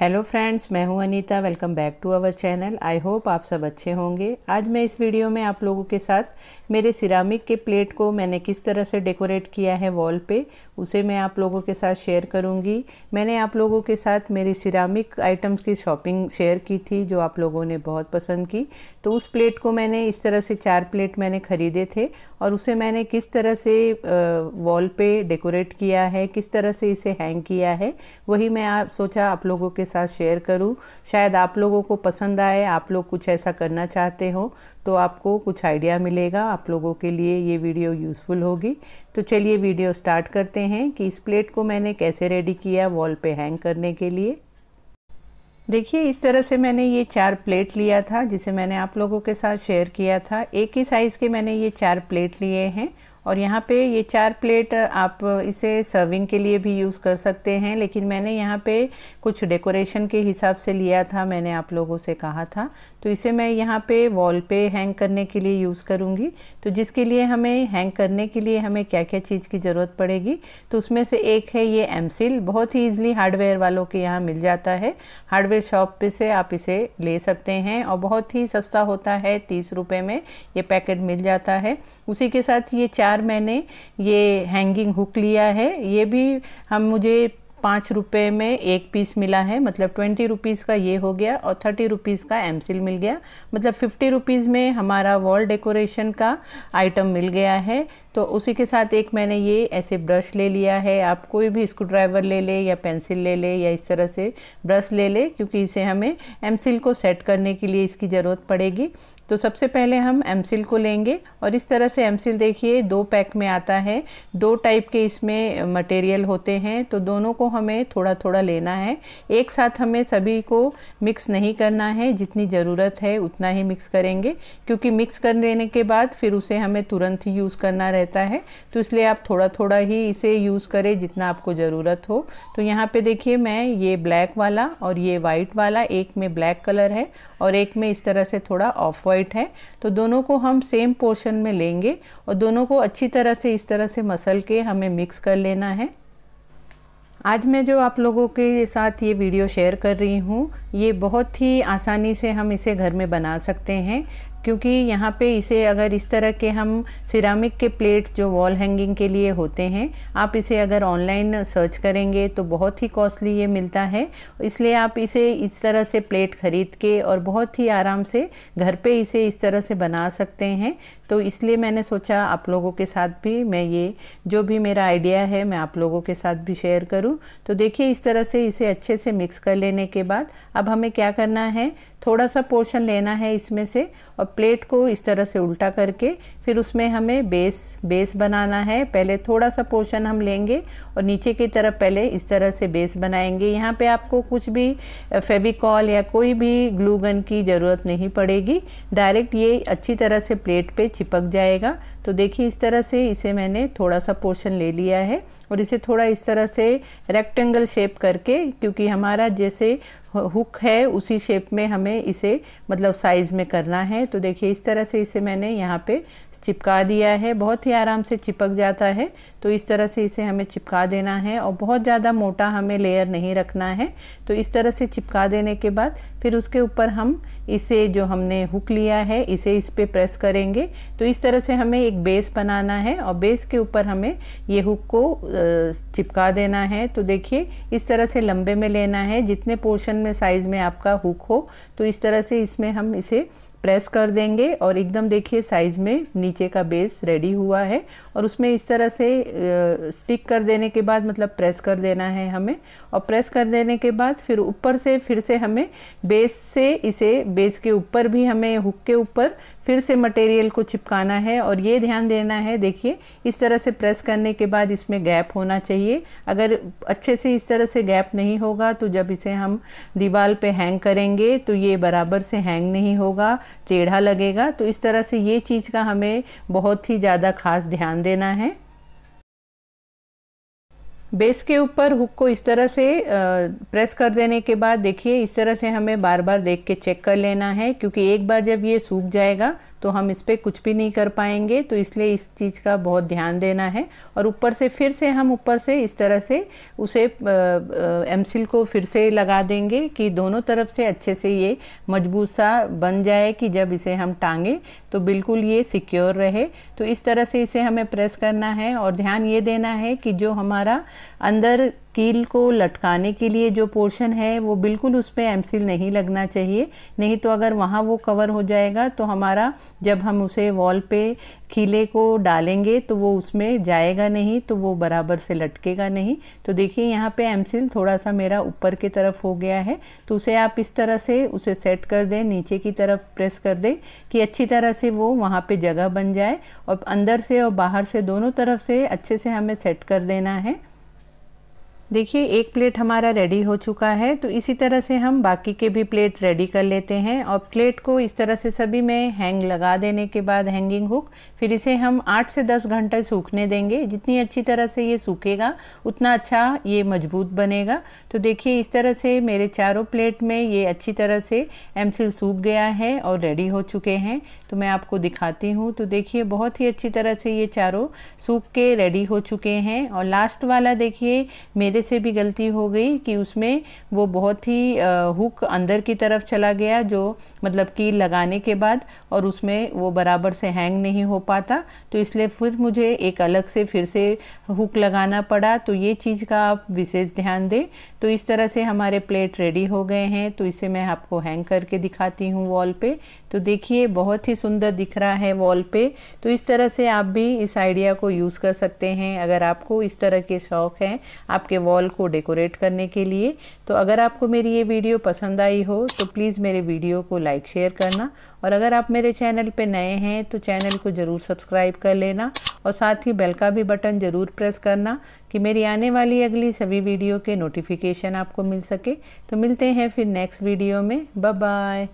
hello friends मैं हूं Anita welcome back to our channel I hope आप सब अच्छे होंगे आज मैं इस वीडियो में आप लोगों के साथ मेरे सिरामिक के प्लेट को मैंने किस तरह से डेकोरेट किया है वॉल पे उसे मैं आप लोगों के साथ शेयर करूंगी मैंने आप लोगों के साथ मेरी सिरामिक आइटम्स की शॉपिंग शेयर की थी जो आप लोगों ने बहुत पसंद की तो उस प्लेट को मैंने इस तरह से चार प्लेट मैंने ख़रीदे थे और उसे मैंने किस तरह से वॉल पे डेकोरेट किया है किस तरह से इसे हैंग किया है वही मैं आप सोचा आप लोगों के के साथ शेयर करूं शायद आप लोगों को पसंद आए आप लोग कुछ ऐसा करना चाहते हो तो आपको कुछ आइडिया मिलेगा आप लोगों के लिए ये वीडियो यूज़फुल होगी तो चलिए वीडियो स्टार्ट करते हैं कि इस प्लेट को मैंने कैसे रेडी किया वॉल पे हैंग करने के लिए देखिए इस तरह से मैंने ये चार प्लेट लिया था जिसे मैंने आप लोगों के साथ शेयर किया था एक ही साइज़ के मैंने ये चार प्लेट लिए हैं और यहाँ पे ये चार प्लेट आप इसे सर्विंग के लिए भी यूज़ कर सकते हैं लेकिन मैंने यहाँ पे कुछ डेकोरेशन के हिसाब से लिया था मैंने आप लोगों से कहा था तो इसे मैं यहाँ पे वॉल पे हैंग करने के लिए यूज़ करूँगी तो जिसके लिए हमें हैंग करने के लिए हमें क्या क्या चीज़ की ज़रूरत पड़ेगी तो उसमें से एक है ये एमसिल बहुत ही ईजिली हार्डवेयर वालों के यहाँ मिल जाता है हार्डवेयर शॉप पे से आप इसे ले सकते हैं और बहुत ही सस्ता होता है तीस रुपये में ये पैकेट मिल जाता है उसी के साथ ये चार चार मैंने ये हैंगिंग हुक लिया है ये भी हम मुझे पाँच रुपये में एक पीस मिला है मतलब ट्वेंटी रुपीज़ का ये हो गया और थर्टी रुपीज़ का एमसिल मिल गया मतलब फिफ्टी रुपीज़ में हमारा वॉल डेकोरेशन का आइटम मिल गया है तो उसी के साथ एक मैंने ये ऐसे ब्रश ले लिया है आप कोई भी स्क्रू ड्राइवर ले ले या पेंसिल ले ले या इस तरह से ब्रश ले ले क्योंकि इसे हमें एमसिल को सेट करने के लिए इसकी ज़रूरत पड़ेगी तो सबसे पहले हम एमसिल को लेंगे और इस तरह से एमसिल देखिए दो पैक में आता है दो टाइप के इसमें मटेरियल होते हैं तो दोनों को हमें थोड़ा थोड़ा लेना है एक साथ हमें सभी को मिक्स नहीं करना है जितनी ज़रूरत है उतना ही मिक्स करेंगे क्योंकि मिक्स कर लेने के बाद फिर उसे हमें तुरंत ही यूज़ करना रहता है तो इसलिए आप थोड़ा थोड़ा ही इसे यूज़ करें जितना आपको ज़रूरत हो तो यहाँ पर देखिए मैं ये ब्लैक वाला और ये वाइट वाला एक में ब्लैक कलर है और एक में इस तरह से थोड़ा ऑफ वाइट वाइट है तो दोनों को हम सेम पोर्शन में लेंगे और दोनों को अच्छी तरह से इस तरह से मसल के हमें मिक्स कर लेना है आज मैं जो आप लोगों के साथ ये वीडियो शेयर कर रही हूँ ये बहुत ही आसानी से हम इसे घर में बना सकते हैं क्योंकि यहाँ पे इसे अगर इस तरह के हम सिरामिक के प्लेट जो वॉल हैंगिंग के लिए होते हैं आप इसे अगर ऑनलाइन सर्च करेंगे तो बहुत ही कॉस्टली ये मिलता है इसलिए आप इसे इस तरह से प्लेट ख़रीद के और बहुत ही आराम से घर पे इसे इस तरह से बना सकते हैं तो इसलिए मैंने सोचा आप लोगों के साथ भी मैं ये जो भी मेरा आइडिया है मैं आप लोगों के साथ भी शेयर करूँ तो देखिए इस तरह से इसे अच्छे से मिक्स कर लेने के बाद अब हमें क्या करना है थोड़ा सा पोर्शन लेना है इसमें से और प्लेट को इस तरह से उल्टा करके फिर उसमें हमें बेस बेस बनाना है पहले थोड़ा सा पोर्शन हम लेंगे और नीचे की तरफ पहले इस तरह से बेस बनाएंगे यहाँ पे आपको कुछ भी फेविकॉल या कोई भी ग्लू गन की ज़रूरत नहीं पड़ेगी डायरेक्ट ये अच्छी तरह से प्लेट पे चिपक जाएगा तो देखिए इस तरह से इसे मैंने थोड़ा सा पोर्शन ले लिया है और इसे थोड़ा इस तरह से रेक्टेंगल शेप करके क्योंकि हमारा जैसे हुक है उसी शेप में हमें इसे मतलब साइज़ में करना है तो देखिए इस तरह से इसे मैंने यहाँ पे चिपका दिया है बहुत ही आराम से चिपक जाता है तो इस तरह से इसे हमें चिपका देना है और बहुत ज़्यादा मोटा हमें लेयर नहीं रखना है तो इस तरह से चिपका देने के बाद फिर उसके ऊपर हम इसे जो हमने हुक लिया है इसे इस पर प्रेस करेंगे तो इस तरह से हमें एक बेस बनाना है और बेस के ऊपर हमें ये हुक को चिपका देना है तो देखिए इस तरह से लंबे में लेना है जितने पोर्शन में साइज़ में आपका हुक हो तो इस तरह से इसमें हम इसे प्रेस कर देंगे और एकदम देखिए साइज़ में नीचे का बेस रेडी हुआ है और उसमें इस तरह से स्टिक कर देने के बाद मतलब प्रेस कर देना है हमें और प्रेस कर देने के बाद फिर ऊपर से फिर से हमें बेस से इसे बेस के ऊपर भी हमें हुक के ऊपर फिर से मटेरियल को चिपकाना है और ये ध्यान देना है देखिए इस तरह से प्रेस करने के बाद इसमें गैप होना चाहिए अगर अच्छे से इस तरह से गैप नहीं होगा तो जब इसे हम दीवार पे हैंग करेंगे तो ये बराबर से हैंग नहीं होगा टेढ़ा लगेगा तो इस तरह से ये चीज़ का हमें बहुत ही ज़्यादा ख़ास ध्यान देना है बेस के ऊपर हुक को इस तरह से प्रेस कर देने के बाद देखिए इस तरह से हमें बार बार देख के चेक कर लेना है क्योंकि एक बार जब ये सूख जाएगा तो हम इस पर कुछ भी नहीं कर पाएंगे तो इसलिए इस चीज़ का बहुत ध्यान देना है और ऊपर से फिर से हम ऊपर से इस तरह से उसे एमसिल को फिर से लगा देंगे कि दोनों तरफ से अच्छे से ये मजबूत सा बन जाए कि जब इसे हम टांगे तो बिल्कुल ये सिक्योर रहे तो इस तरह से इसे हमें प्रेस करना है और ध्यान ये देना है कि जो हमारा अंदर कील को लटकाने के लिए जो पोर्शन है वो बिल्कुल उस पर एमसील नहीं लगना चाहिए नहीं तो अगर वहाँ वो कवर हो जाएगा तो हमारा जब हम उसे वॉल पे खीले को डालेंगे तो वो उसमें जाएगा नहीं तो वो बराबर से लटकेगा नहीं तो देखिए यहाँ पे एमसिल थोड़ा सा मेरा ऊपर की तरफ हो गया है तो उसे आप इस तरह से उसे सेट कर दें नीचे की तरफ प्रेस कर दें कि अच्छी तरह से वो वहाँ पे जगह बन जाए और अंदर से और बाहर से दोनों तरफ से अच्छे से हमें सेट कर देना है देखिए एक प्लेट हमारा रेडी हो चुका है तो इसी तरह से हम बाकी के भी प्लेट रेडी कर लेते हैं और प्लेट को इस तरह से सभी में हैंग लगा देने के बाद हैंगिंग हुक फिर इसे हम 8 से 10 घंटे सूखने देंगे जितनी अच्छी तरह से ये सूखेगा उतना अच्छा ये मजबूत बनेगा तो देखिए इस तरह से मेरे चारों प्लेट में ये अच्छी तरह से एमसिल सूख गया है और रेडी हो चुके हैं तो मैं आपको दिखाती हूँ तो देखिए बहुत ही अच्छी तरह से ये चारों सूख के रेडी हो चुके हैं और लास्ट वाला देखिए मेरे से भी गलती हो गई कि उसमें वो बहुत ही हुक अंदर की तरफ चला गया जो मतलब कील लगाने के बाद और उसमें वो बराबर से हैंग नहीं हो पाता तो इसलिए फिर मुझे एक अलग से फिर से हुक लगाना पड़ा तो ये चीज़ का आप विशेष ध्यान दें तो इस तरह से हमारे प्लेट रेडी हो गए हैं तो इसे मैं आपको हैंग करके दिखाती हूँ वॉल पे तो देखिए बहुत ही सुंदर दिख रहा है वॉल पे तो इस तरह से आप भी इस आइडिया को यूज़ कर सकते हैं अगर आपको इस तरह के शौक़ हैं आपके वॉल को डेकोरेट करने के लिए तो अगर आपको मेरी ये वीडियो पसंद आई हो तो प्लीज़ मेरे वीडियो को लाइक शेयर करना और अगर आप मेरे चैनल पे नए हैं तो चैनल को ज़रूर सब्सक्राइब कर लेना और साथ ही बेल का भी बटन ज़रूर प्रेस करना कि मेरी आने वाली अगली सभी वीडियो के नोटिफिकेशन आपको मिल सके तो मिलते हैं फिर नेक्स्ट वीडियो में बाय